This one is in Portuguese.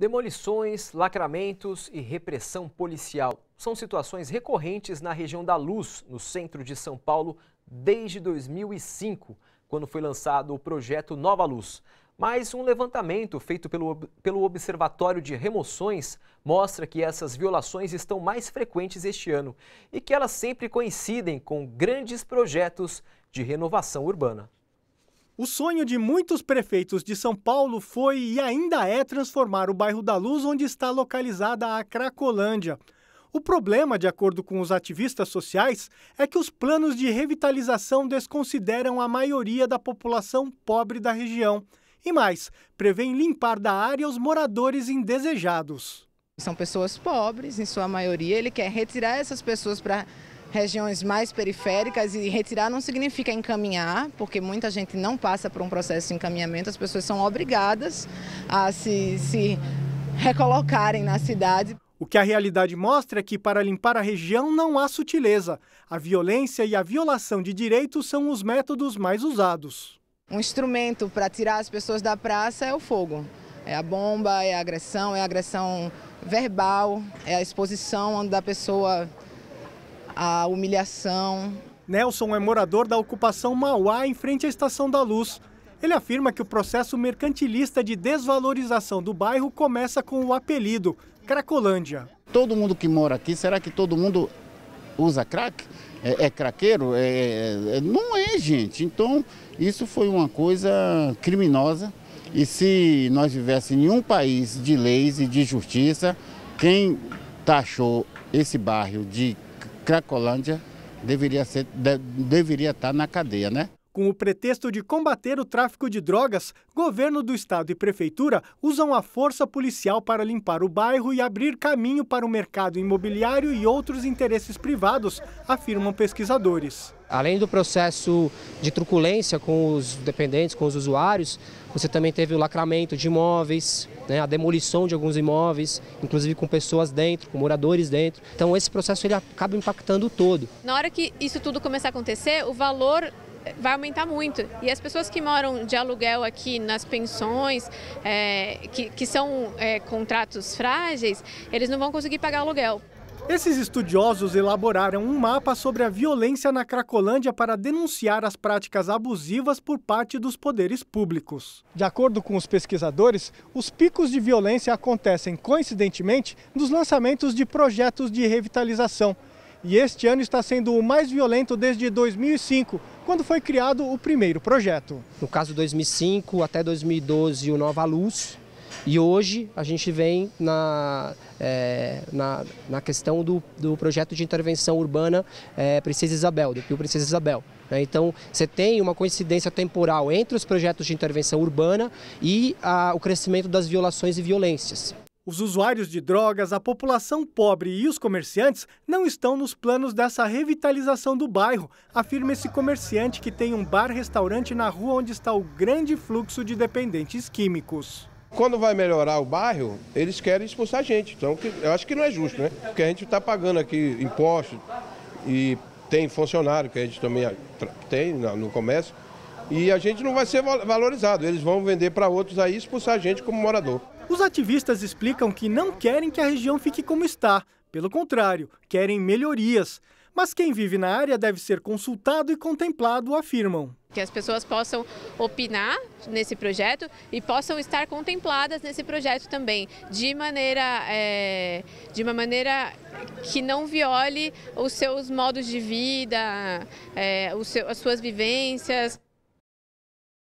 Demolições, lacramentos e repressão policial são situações recorrentes na região da Luz, no centro de São Paulo, desde 2005, quando foi lançado o projeto Nova Luz. Mas um levantamento feito pelo, pelo Observatório de Remoções mostra que essas violações estão mais frequentes este ano e que elas sempre coincidem com grandes projetos de renovação urbana. O sonho de muitos prefeitos de São Paulo foi e ainda é transformar o bairro da Luz, onde está localizada a Cracolândia. O problema, de acordo com os ativistas sociais, é que os planos de revitalização desconsideram a maioria da população pobre da região. E mais, prevêem limpar da área os moradores indesejados. São pessoas pobres, em sua maioria. Ele quer retirar essas pessoas para regiões mais periféricas e retirar não significa encaminhar, porque muita gente não passa por um processo de encaminhamento, as pessoas são obrigadas a se, se recolocarem na cidade. O que a realidade mostra é que para limpar a região não há sutileza. A violência e a violação de direitos são os métodos mais usados. Um instrumento para tirar as pessoas da praça é o fogo. É a bomba, é a agressão, é a agressão verbal, é a exposição da pessoa a humilhação. Nelson é morador da ocupação Mauá, em frente à Estação da Luz. Ele afirma que o processo mercantilista de desvalorização do bairro começa com o apelido Cracolândia. Todo mundo que mora aqui, será que todo mundo usa crack? É, é craqueiro? É, é, é não é, gente. Então, isso foi uma coisa criminosa. E se nós vivesse em um país de leis e de justiça, quem taxou esse bairro de Cracolândia deveria, ser, de, deveria estar na cadeia, né? Com o pretexto de combater o tráfico de drogas, governo do estado e prefeitura usam a força policial para limpar o bairro e abrir caminho para o mercado imobiliário e outros interesses privados, afirmam pesquisadores. Além do processo de truculência com os dependentes, com os usuários, você também teve o lacramento de imóveis, né, a demolição de alguns imóveis, inclusive com pessoas dentro, com moradores dentro. Então esse processo ele acaba impactando o todo. Na hora que isso tudo começar a acontecer, o valor vai aumentar muito. E as pessoas que moram de aluguel aqui nas pensões, é, que, que são é, contratos frágeis, eles não vão conseguir pagar aluguel. Esses estudiosos elaboraram um mapa sobre a violência na Cracolândia para denunciar as práticas abusivas por parte dos poderes públicos. De acordo com os pesquisadores, os picos de violência acontecem coincidentemente nos lançamentos de projetos de revitalização e este ano está sendo o mais violento desde 2005, quando foi criado o primeiro projeto. No caso 2005 até 2012, o Nova Luz, e hoje a gente vem na, é, na, na, questão do, do projeto de intervenção urbana é, Princesa Isabel, do Pio Princesa Isabel. Né? Então, você tem uma coincidência temporal entre os projetos de intervenção urbana e a, o crescimento das violações e violências. Os usuários de drogas, a população pobre e os comerciantes não estão nos planos dessa revitalização do bairro, afirma esse comerciante que tem um bar-restaurante na rua onde está o grande fluxo de dependentes químicos. Quando vai melhorar o bairro, eles querem expulsar a gente. Então, eu acho que não é justo, né? Porque a gente está pagando aqui impostos e tem funcionário que a gente também ah, tem no comércio. E a gente não vai ser valorizado. Eles vão vender para outros aí e expulsar a gente como morador. Os ativistas explicam que não querem que a região fique como está, pelo contrário, querem melhorias. Mas quem vive na área deve ser consultado e contemplado, afirmam. Que as pessoas possam opinar nesse projeto e possam estar contempladas nesse projeto também, de maneira, é, de uma maneira que não viole os seus modos de vida, é, as suas vivências.